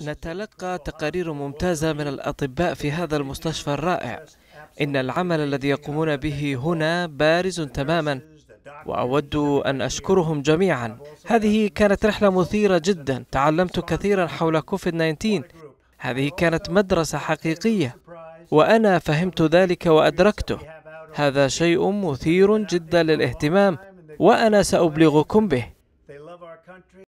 نتلقى تقارير ممتازة من الأطباء في هذا المستشفى الرائع إن العمل الذي يقومون به هنا بارز تماما وأود أن أشكرهم جميعا هذه كانت رحلة مثيرة جدا تعلمت كثيرا حول كوفيد 19 هذه كانت مدرسة حقيقية وأنا فهمت ذلك وأدركته هذا شيء مثير جدا للاهتمام وأنا سأبلغكم به